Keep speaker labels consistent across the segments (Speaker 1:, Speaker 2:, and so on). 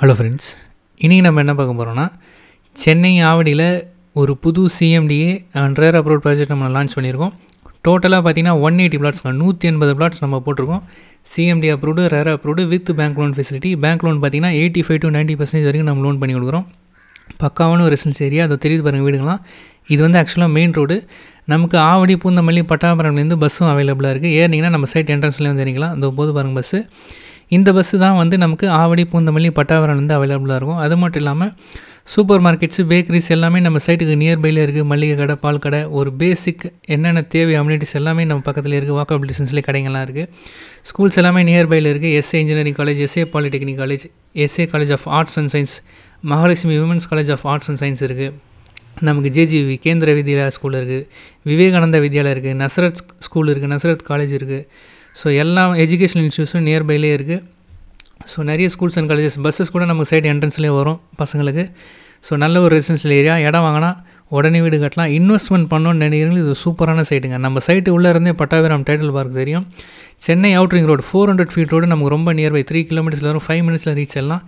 Speaker 1: hello friends இன்றைக்கி நம்ம என்ன பார்க்க போகிறோன்னா சென்னை ஆவடியில் ஒரு புது CMDA and RERA approved project நம்ம லான்ச் பண்ணியிருக்கோம் டோட்டலாக பார்த்திங்கன்னா ஒன் எயிட்டி பிளாட்ஸ்ங்க நூற்றி எண்பது பிளாட்ஸ் நம்ம போட்டிருக்கோம் CMDA approved RERA approved with bank loan facility bank loan பார்த்திங்கன்னா eighty five to ninety percentage வரைக்கும் நம்ம லோன் பண்ணி கொடுக்குறோம் பக்காவான ரெசன்ஸ் ஏரியா அதை தெரிவித்து பாருங்கள் வீடுங்களாம் இது வந்து ஆக்சுவலாக மெயின் ரோடு நமக்கு ஆவடி பூந்தமல்லி பட்டாபுரம்லேருந்து பஸ்ஸும் அவைலபிளாக இருக்குது ஏறினீங்கன்னா நம்ம சைட் என்ட்ரன்ஸ்லேயே வந்து இறங்கிக்கலாம் அந்த போது பாருங்கள் பஸ்ஸு இந்த பஸ்ஸு தான் வந்து நமக்கு ஆவடி பூந்தமல்லி பட்டாவரன் வந்து அவைலபிளாக இருக்கும் அது மட்டும் இல்லாமல் சூப்பர் மார்க்கெட்ஸு பேக்கரிஸ் எல்லாமே நம்ம சைட்டுக்கு நியர்பையில் இருக்குது மளிகை கடை பால் கடை ஒரு பேசிக் என்னென்ன தேவை அம்யூனிட்டிஸ் எல்லாமே நம்ம பக்கத்தில் இருக்குது வாக்கபிள் டிஸ்டன்ஸ்லேயே கடைங்கள்லாம் இருக்குது ஸ்கூல்ஸ் எல்லாமே நியர்பையில் இருக்குது SA engineering college SA polytechnic college SA college of arts and science Mahalakshmi women's college of arts and science இருக்குது நமக்கு ஜேஜிவி கேந்திர வித்யாலயா ஸ்கூல் இருக்குது விவேகானந்தா வித்யாலயா இருக்குது நசரத் ஸ்கூல் இருக்குது நசரத் காலேஜ் இருக்குது ஸோ எல்லா எஜுகேஷன் இன்ஸ்டியூஸும் நியர்பைலே இருக்குது ஸோ நிறைய ஸ்கூல்ஸ் அண்ட் காலேஜஸ் பஸ்ஸஸ் கூட நம்ம சைடு என்ட்ரன்ஸ்லேயே வரும் பசங்களுக்கு ஸோ நல்ல ஒரு ரெசிடென்ஷியல் ஏரியா இடம் வாங்கினா உடனே வீடு கட்டலாம் இன்வெஸ்ட்மெண்ட் பண்ணோன்னு நினைக்கிறீங்க இது சூப்பரான சைட்டுங்க நம்ம சைட்டு உள்ளே இருந்தே பட்டாபிராம் டைட்டில் பார்க் தெரியும் Chennai outer ring road four hundred feet road நமக்கு ரொம்ப நியர்பை த்ரீ கிலோமீட்டர்ஸில் வரும் ஃபைவ் மினிட்ஸில் ரீச் எல்லாம்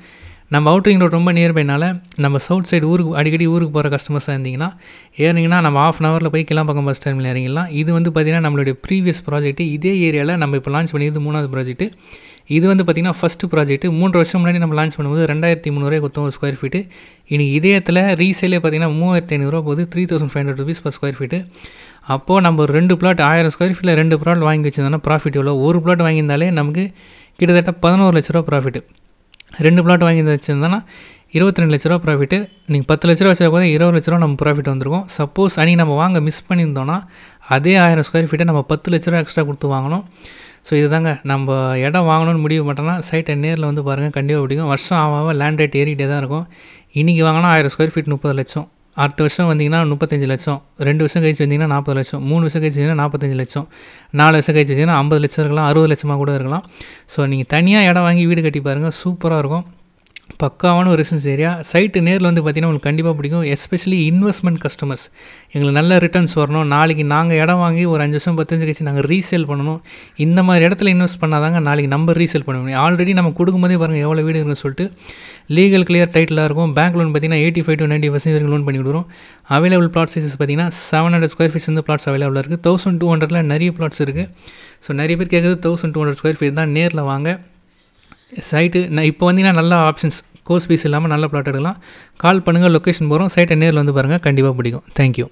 Speaker 1: நம்ம அவுட்ரிங் ரோட் ரொம்ப நியர்பைனால நம்ம சவுத் சைடு ஊருக்கு அடிக்கடி ஊருக்கு போகிற கஸ்டமர்ஸாக இருந்திங்கன்னா ஏறிங்கன்னா நம்ம ஆஃப் அன் ஹவரில் போய் கிளாம்பாக்கம் பஸ் டெர்மினல் இறங்கிடலாம் இது வந்து பார்த்திங்கன்னா நம்மளுடைய ப்ரீவியஸ் ப்ராஜெக்ட்டு இதே ஏரியாவில் நம்ம இப்போ லான்ச் பண்ணியது மூணாவது ப்ராஜெக்ட்டு இது வந்து பார்த்திங்கன்னா ஃபஸ்ட்டு ப்ராஜெக்ட் மூன்று வருஷம் முன்னாடி நம்ம லான்ச் பண்ணும்போது ரெண்டாயிரத்தி முந்நூறுவா கொத்தம் ஒரு ஸ்கொயர் ஃபீட்டு இன்றைக்கி இதயத்தில் ரீசேலே பார்த்திங்கன்னா மூவாயிரத்தி ஐநூறுரூவா போகுது three thousand five hundred rupees per square feet அப்போது நம்ம ஒரு ரெண்டு பிளாட் ஆயிரம் ஸ்கொயர் ஃபீட்டில் ரெண்டு பிளாட் வாங்கி வச்சுருந்தோம்னா ப்ராஃபிட் எவ்வளோ ஒரு பிளாட் வாங்கியிருந்தாலே நமக்கு கிட்டத்தட்ட பதினோரு லட்ச ரூபா ப்ராஃபிட்டு ரெண்டு பிளாட் வாங்கி வச்சுருந்தோன்னா இருபத்தி ரெண்டு லட்ச ரூபா ப்ராஃபிட்டு நீங்கள் பத்து லட்ச ரூபா வச்சா போது இருபது லட்ச ரூபா நம்ம ப்ராஃபிட் வந்துருக்கும் சப்போஸ் அன்றைக்கி நம்ம வாங்க மிஸ் பண்ணியிருந்தோன்னா அதே ஆயிரம் ஸ்கொயர் ஃபீட்டை நம்ம பத்து லட்ச ரூபா எக்ஸ்ட்ரா கொடுத்து வாங்கணும் ஸோ இதுதாங்க நம்ம இடம் வாங்கணும்னு முடிவு பண்ணோன்னா சைட்டை நேரில் வந்து பாருங்கள் கண்டிப்பாக பிடிக்கும் வருஷம் ஆக லேண்ட் ரேட் ஏறிக்கிட்டே தான் இருக்கும் இன்றைக்கி வாங்கினா ஆயிரம் ஸ்கொயர் ஃபீட் முப்பது லட்சம் அடுத்த வருஷம் வந்தீங்கன்னா முப்பத்தஞ்சு லட்சம் ரெண்டு வருஷம் கழிச்சு வந்தீங்கன்னா நாற்பது லட்சம் மூணு வருஷம் கழிச்சு வந்தீங்கன்னா நாற்பத்தஞ்சு லட்சம் நாலு வருஷம் கழிச்சு வச்சிங்கன்னா ஐம்பது லட்சம் இருக்கலாம் அறுபது லட்சமாக கூட இருக்கலாம் ஸோ நீங்கள் தனியாக இடம் வாங்கி வீடு கட்டி பாருங்கள் சூப்பராக இருக்கும் பக்காவான ஒரு ரிசன்ஸ் ஏரியா சைட்டு நேரில் வந்து பார்த்திங்கன்னா உங்களுக்கு கண்டிப்பாக பிடிக்கும் எஸ்பெஷலி இன்வெஸ்ட்மெண்ட் கஸ்டமர்ஸ் எங்களுக்கு நல்ல ரிட்டர்ன்ஸ் வரணும் நாளைக்கு நாங்கள் இடம் வாங்கி ஒரு அஞ்சு வருஷம் பத்து வருஷம் கழிச்சு நாங்கள் ரீசேல் பண்ணணும் இந்த மாதிரி இடத்துல இன்வெஸ்ட் பண்ணாதாங்க நாளைக்கு நம்பர் ரீசேல் பண்ண முடியும் ஆல்ரெடி நம்ம கொடுக்கும்போதே பாருங்கள் எவ்வளோ வீடு இருக்குன்னு சொல்லிட்டு லீகல் கிளியர் டைட்டிலாக இருக்கும் பேங்க் லோன் பார்த்திங்கன்னா eighty five to ninety percent வரைக்கும் லோன் பண்ணி கொடுக்குறோம் அவைலபிள் பிளாட் சைஸஸ் பார்த்திங்கன்னா செவன் ஹண்ட்ரட் ஸ்கொயர் ஃபீட் வந்து பிளாட்ஸ் அவைலபிளாக இருக்குது தௌசண்ட் டூ ஹண்ட்ரட்ல நிறைய பிளாட்ஸ் இருக்குது ஸோ நிறைய பேர் கேட்குறது thousand two hundred square feet தான் நேரில் வாங்க சைட்டு நான் இப்போ நான் நல்ல ஆப்ஷன்ஸ் கோர்ஸ் ஃபீஸ் இல்லாமல் நல்ல பிளாட் எடுக்கலாம் கால் பண்ணுங்கள் லொக்கேஷன் போகிறோம் சைட்டை நேரில் வந்து பாருங்கள் கண்டிப்பாக பிடிக்கும் தேங்க்யூ